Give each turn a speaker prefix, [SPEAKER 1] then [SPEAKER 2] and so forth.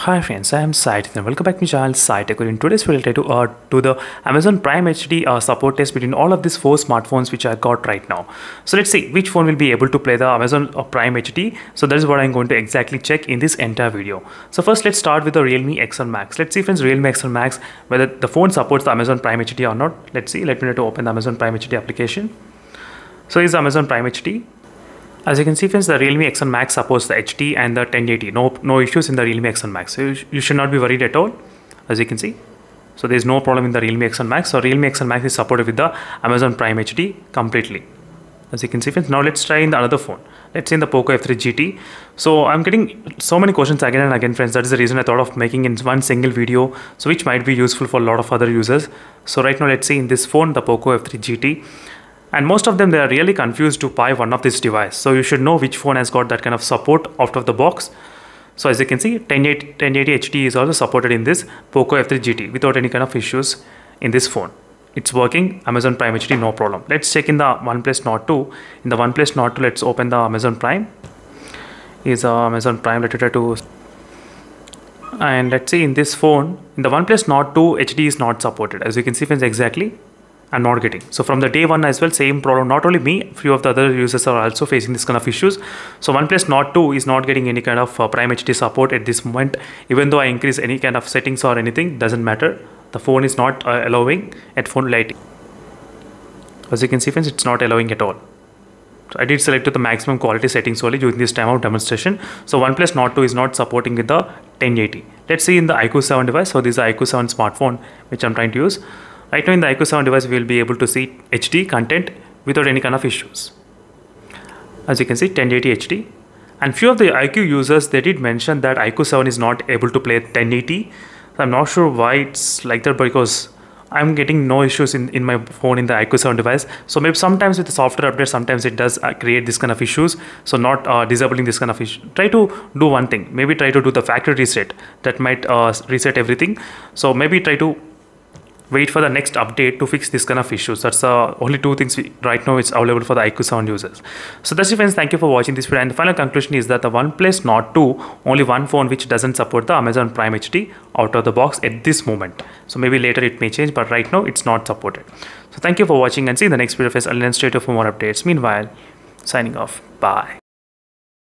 [SPEAKER 1] Hi friends, I am Sait and welcome back to my channel SiteTech. In today's video, I'll try to, uh, do the Amazon Prime HD uh, support test between all of these four smartphones which I got right now. So let's see which phone will be able to play the Amazon uh, Prime HD. So that is what I'm going to exactly check in this entire video. So first, let's start with the Realme X and Max. Let's see friends, Realme X and Max, whether the phone supports the Amazon Prime HD or not. Let's see, let me know to open the Amazon Prime HD application. So is Amazon Prime HD. As you can see friends, the Realme X1 Max supports the HD and the 1080. No, no issues in the Realme X1 Max. So you, sh you should not be worried at all, as you can see. So there's no problem in the Realme X1 Max. So Realme X1 Max is supported with the Amazon Prime HD completely. As you can see friends, now let's try in the another phone. Let's say in the Poco F3 GT. So I'm getting so many questions again and again friends. That is the reason I thought of making in one single video. So which might be useful for a lot of other users. So right now let's say in this phone, the Poco F3 GT and most of them they are really confused to buy one of this device so you should know which phone has got that kind of support out of the box so as you can see 1080, HD is also supported in this POCO F3 GT without any kind of issues in this phone it's working Amazon Prime HD no problem let's check in the OnePlus Nord 2 in the OnePlus Nord 2 let's open the Amazon Prime is uh, Amazon Prime let to and let's see in this phone in the OnePlus Nord 2 HD is not supported as you can see friends exactly I'm not getting. So from the day one as well, same problem. Not only me, few of the other users are also facing this kind of issues. So OnePlus Nord 2 is not getting any kind of uh, Prime HD support at this moment. Even though I increase any kind of settings or anything, doesn't matter. The phone is not uh, allowing phone lighting. As you can see friends, it's not allowing at all. So I did select to the maximum quality settings only during this time of demonstration. So OnePlus Nord 2 is not supporting with the 1080. Let's see in the IQ7 device. So this is IQ7 smartphone which I'm trying to use. Right now in the IQ7 device, we will be able to see HD content without any kind of issues. As you can see, 1080 HD. And few of the IQ users, they did mention that IQ7 is not able to play 1080. I'm not sure why it's like that because I'm getting no issues in, in my phone in the IQ7 device. So maybe sometimes with the software update, sometimes it does uh, create this kind of issues. So not uh, disabling this kind of issue. Try to do one thing. Maybe try to do the factory reset. That might uh, reset everything. So maybe try to wait for the next update to fix this kind of issues. That's uh, only two things we, right now it's available for the IQ sound users. So that's it friends, thank you for watching this video. And the final conclusion is that the OnePlus Nord 2, only one phone which doesn't support the Amazon Prime HD out of the box at this moment. So maybe later it may change, but right now it's not supported. So thank you for watching and see you in the next video friends. I'll for more updates. Meanwhile, signing off. Bye.